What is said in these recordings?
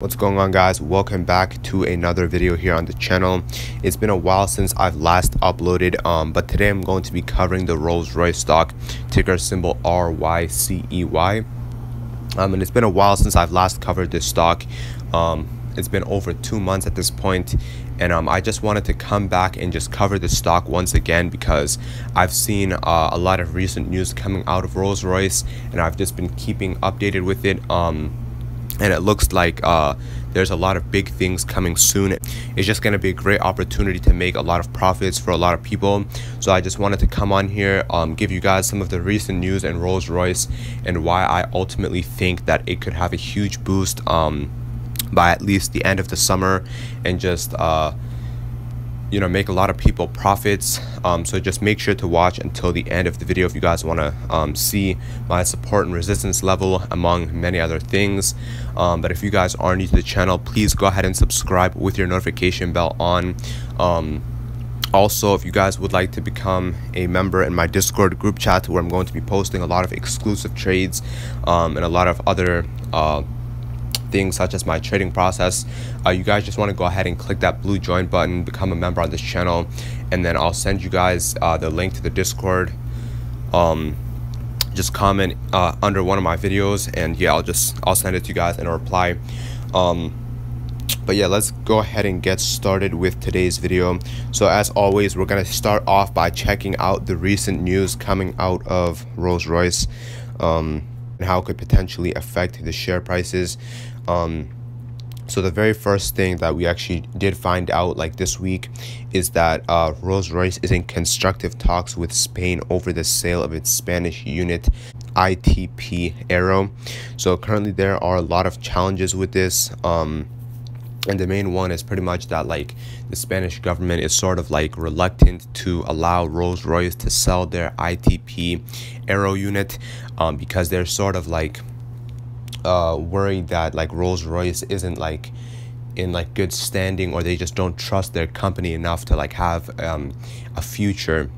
What's going on guys? Welcome back to another video here on the channel. It's been a while since I've last uploaded um, but today I'm going to be covering the Rolls-Royce stock ticker symbol RYCEY. Um, and it's been a while since I've last covered this stock. Um, it's been over two months at this point and um, i just wanted to come back and just cover the stock once again because i've seen uh, a lot of recent news coming out of rolls-royce and i've just been keeping updated with it um, and it looks like uh, there's a lot of big things coming soon. It's just going to be a great opportunity to make a lot of profits for a lot of people. So I just wanted to come on here, um, give you guys some of the recent news and Rolls Royce and why I ultimately think that it could have a huge boost um, by at least the end of the summer and just. Uh, you know make a lot of people profits um, so just make sure to watch until the end of the video if you guys want to um, see my support and resistance level among many other things um, but if you guys are new to the channel please go ahead and subscribe with your notification bell on um, also, if you guys would like to become a member in my Discord group chat where I'm going to be posting a lot of exclusive trades um, and a lot of other uh, things such as my trading process, uh, you guys just want to go ahead and click that blue join button, become a member on this channel, and then I'll send you guys uh, the link to the Discord. Um, just comment uh, under one of my videos, and yeah, I'll just I'll send it to you guys in a reply. Um, but yeah let's go ahead and get started with today's video so as always we're going to start off by checking out the recent news coming out of rolls-royce um, and how it could potentially affect the share prices um, so the very first thing that we actually did find out like this week is that uh, Rolls-Royce is in constructive talks with Spain over the sale of its Spanish unit ITP Aero. So currently there are a lot of challenges with this. Um, and the main one is pretty much that like the Spanish government is sort of like reluctant to allow Rolls-Royce to sell their ITP Aero unit um, because they're sort of like uh, worried that like Rolls Royce isn't like in like good standing or they just don't trust their company enough to like have um, a future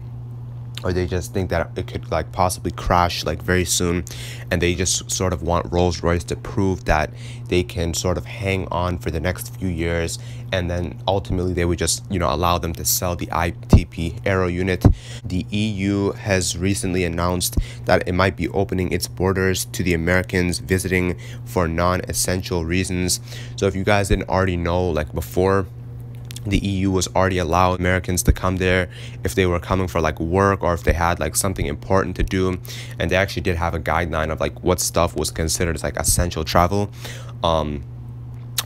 or they just think that it could like possibly crash like very soon and they just sort of want Rolls-Royce to prove that they can sort of hang on for the next few years and then ultimately they would just you know allow them to sell the ITP aero unit the EU has recently announced that it might be opening its borders to the Americans visiting for non-essential reasons so if you guys didn't already know like before the EU was already allowed Americans to come there if they were coming for like work or if they had like something important to do and they actually did have a guideline of like what stuff was considered as like essential travel um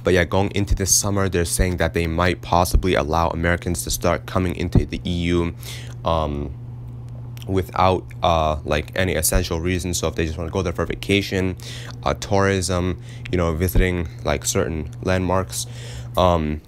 but yeah, going into this summer, they're saying that they might possibly allow Americans to start coming into the EU um, without uh, like any essential reason. So if they just want to go there for vacation, uh, tourism, you know, visiting like certain landmarks. Um,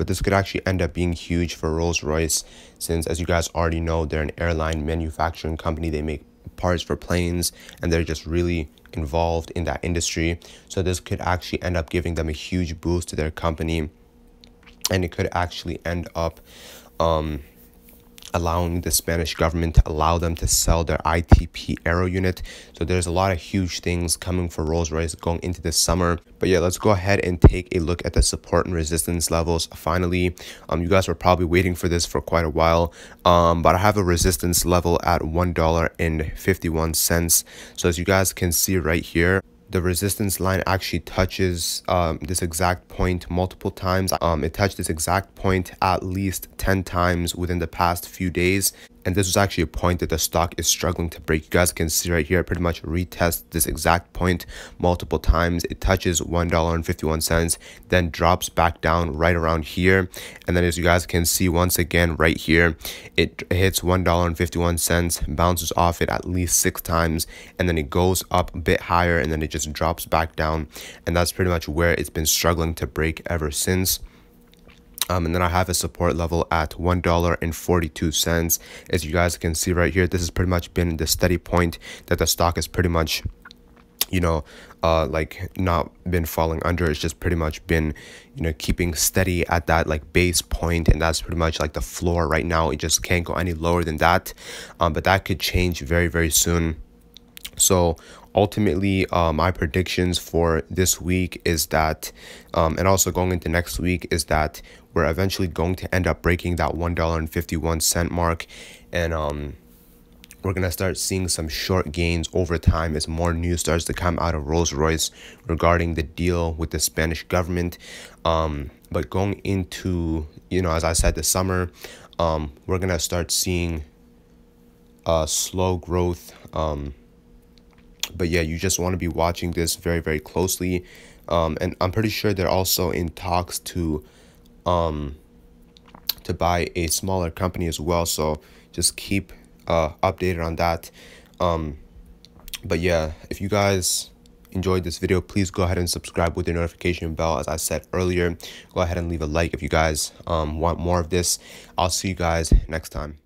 but this could actually end up being huge for Rolls-Royce since as you guys already know, they're an airline manufacturing company. They make parts for planes and they're just really involved in that industry. So this could actually end up giving them a huge boost to their company and it could actually end up um, allowing the Spanish government to allow them to sell their ITP aero unit. So there's a lot of huge things coming for Rolls-Royce going into the summer. But yeah, let's go ahead and take a look at the support and resistance levels. Finally, um, you guys were probably waiting for this for quite a while, um, but I have a resistance level at $1.51. So as you guys can see right here, the resistance line actually touches um, this exact point multiple times. Um, it touched this exact point at least 10 times within the past few days and this was actually a point that the stock is struggling to break. You guys can see right here, pretty much retest this exact point multiple times. It touches $1.51, then drops back down right around here. And then as you guys can see once again right here, it hits $1.51, bounces off it at least six times, and then it goes up a bit higher and then it just drops back down. And that's pretty much where it's been struggling to break ever since. Um, and then I have a support level at $1.42. As you guys can see right here, this has pretty much been the steady point that the stock is pretty much you know uh like not been falling under it's just pretty much been you know keeping steady at that like base point and that's pretty much like the floor right now it just can't go any lower than that um but that could change very very soon so ultimately, uh, my predictions for this week is that, um, and also going into next week, is that we're eventually going to end up breaking that $1.51 mark. And, um, we're going to start seeing some short gains over time as more news starts to come out of Rolls Royce regarding the deal with the Spanish government. Um, but going into, you know, as I said, the summer, um, we're going to start seeing uh, slow growth um, but yeah, you just want to be watching this very, very closely. Um, and I'm pretty sure they're also in talks to um, to buy a smaller company as well. So just keep uh, updated on that. Um, but yeah, if you guys enjoyed this video, please go ahead and subscribe with your notification bell. As I said earlier, go ahead and leave a like if you guys um, want more of this. I'll see you guys next time.